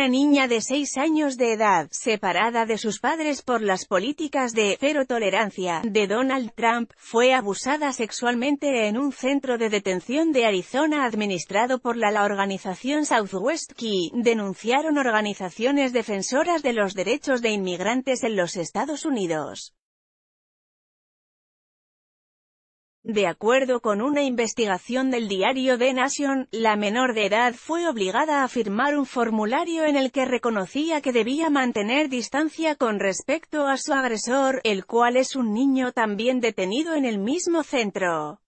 una niña de 6 años de edad, separada de sus padres por las políticas de «cero tolerancia» de Donald Trump, fue abusada sexualmente en un centro de detención de Arizona administrado por la, la organización Southwest Key, denunciaron organizaciones defensoras de los derechos de inmigrantes en los Estados Unidos. De acuerdo con una investigación del diario The Nation, la menor de edad fue obligada a firmar un formulario en el que reconocía que debía mantener distancia con respecto a su agresor, el cual es un niño también detenido en el mismo centro.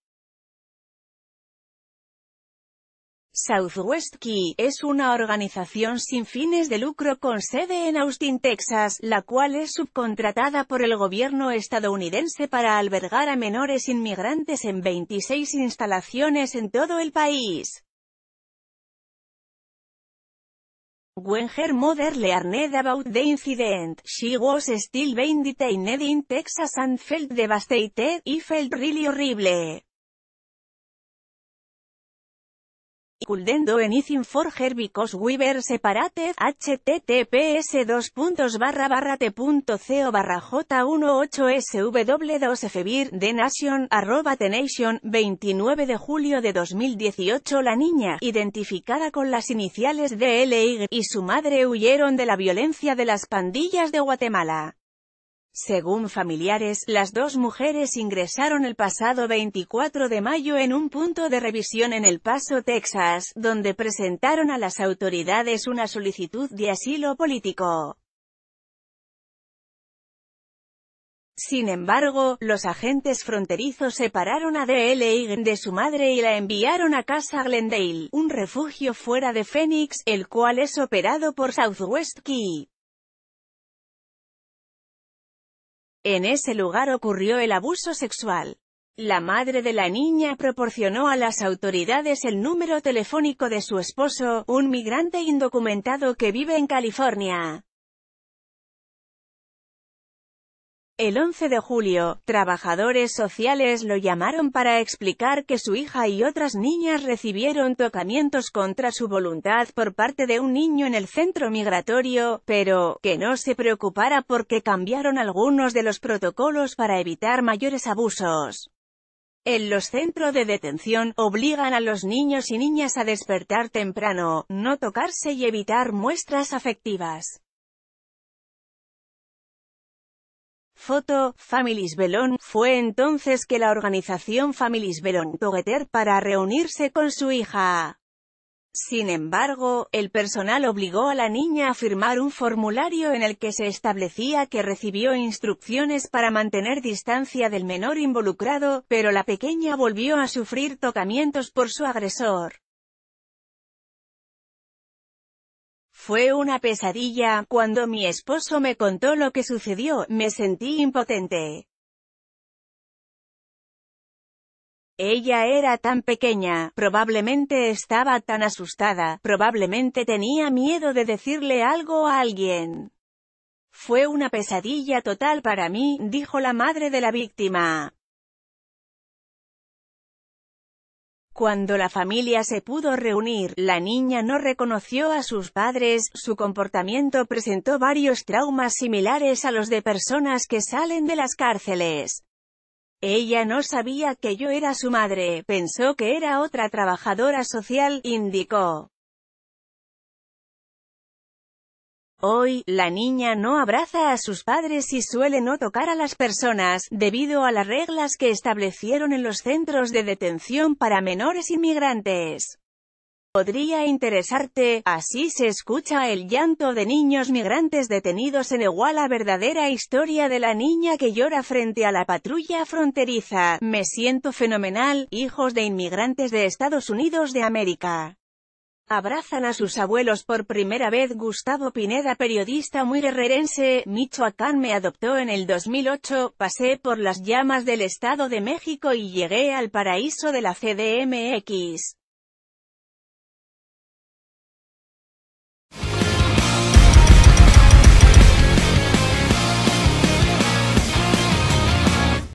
Southwest Key es una organización sin fines de lucro con sede en Austin, Texas, la cual es subcontratada por el gobierno estadounidense para albergar a menores inmigrantes en 26 instalaciones en todo el país. When her mother learned about the incident, she was still being detained in Texas and felt devastated, y felt really horrible. culdendo en anything for her because we https 2 j18sw2fbir de nation 29 de julio de 2018 la niña, identificada con las iniciales de y su madre huyeron de la violencia de las pandillas de Guatemala. Según familiares, las dos mujeres ingresaron el pasado 24 de mayo en un punto de revisión en El Paso, Texas, donde presentaron a las autoridades una solicitud de asilo político. Sin embargo, los agentes fronterizos separaron a DL de su madre y la enviaron a casa Glendale, un refugio fuera de Phoenix, el cual es operado por Southwest Key. En ese lugar ocurrió el abuso sexual. La madre de la niña proporcionó a las autoridades el número telefónico de su esposo, un migrante indocumentado que vive en California. El 11 de julio, trabajadores sociales lo llamaron para explicar que su hija y otras niñas recibieron tocamientos contra su voluntad por parte de un niño en el centro migratorio, pero, que no se preocupara porque cambiaron algunos de los protocolos para evitar mayores abusos. En los centros de detención, obligan a los niños y niñas a despertar temprano, no tocarse y evitar muestras afectivas. Foto, Families Belón, fue entonces que la organización Families Belón toguete para reunirse con su hija. Sin embargo, el personal obligó a la niña a firmar un formulario en el que se establecía que recibió instrucciones para mantener distancia del menor involucrado, pero la pequeña volvió a sufrir tocamientos por su agresor. Fue una pesadilla, cuando mi esposo me contó lo que sucedió, me sentí impotente. Ella era tan pequeña, probablemente estaba tan asustada, probablemente tenía miedo de decirle algo a alguien. Fue una pesadilla total para mí, dijo la madre de la víctima. Cuando la familia se pudo reunir, la niña no reconoció a sus padres, su comportamiento presentó varios traumas similares a los de personas que salen de las cárceles. Ella no sabía que yo era su madre, pensó que era otra trabajadora social, indicó. Hoy, la niña no abraza a sus padres y suele no tocar a las personas, debido a las reglas que establecieron en los centros de detención para menores inmigrantes. Podría interesarte, así se escucha el llanto de niños migrantes detenidos en igual a verdadera historia de la niña que llora frente a la patrulla fronteriza, me siento fenomenal, hijos de inmigrantes de Estados Unidos de América. Abrazan a sus abuelos por primera vez Gustavo Pineda periodista muy guerrerense, Michoacán me adoptó en el 2008, pasé por las llamas del Estado de México y llegué al paraíso de la CDMX.